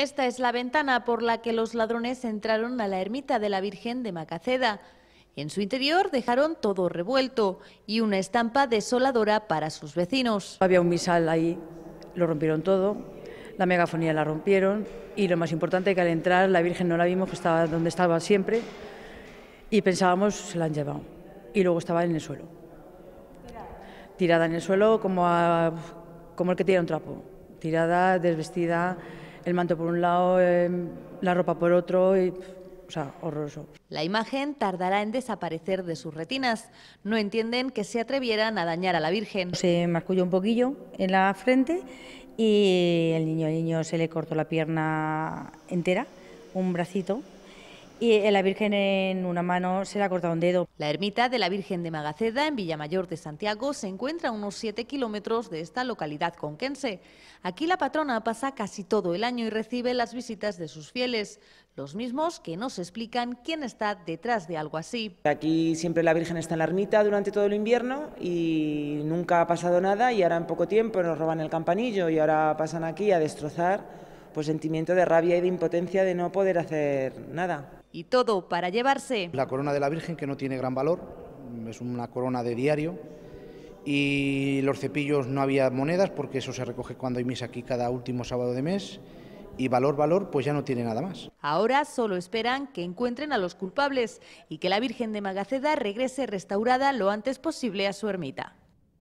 Esta es la ventana por la que los ladrones entraron a la ermita de la Virgen de Macaceda. En su interior dejaron todo revuelto y una estampa desoladora para sus vecinos. Había un misal ahí, lo rompieron todo, la megafonía la rompieron y lo más importante que al entrar la Virgen no la vimos, que estaba donde estaba siempre y pensábamos se la han llevado y luego estaba en el suelo, tirada en el suelo como, como el que tira un trapo, tirada, desvestida el manto por un lado, eh, la ropa por otro y... o sea, horroroso. La imagen tardará en desaparecer de sus retinas. No entienden que se atrevieran a dañar a la Virgen. Se masculló un poquillo en la frente y el niño, niño se le cortó la pierna entera, un bracito y la Virgen en una mano se le ha cortado un dedo. La ermita de la Virgen de Magaceda, en Villamayor de Santiago, se encuentra a unos 7 kilómetros de esta localidad conquense. Aquí la patrona pasa casi todo el año y recibe las visitas de sus fieles, los mismos que nos explican quién está detrás de algo así. Aquí siempre la Virgen está en la ermita durante todo el invierno y nunca ha pasado nada y ahora en poco tiempo nos roban el campanillo y ahora pasan aquí a destrozar pues sentimiento de rabia y de impotencia de no poder hacer nada. Y todo para llevarse... La corona de la Virgen, que no tiene gran valor, es una corona de diario. Y los cepillos no había monedas porque eso se recoge cuando hay misa aquí cada último sábado de mes y valor, valor, pues ya no tiene nada más. Ahora solo esperan que encuentren a los culpables y que la Virgen de Magaceda regrese restaurada lo antes posible a su ermita.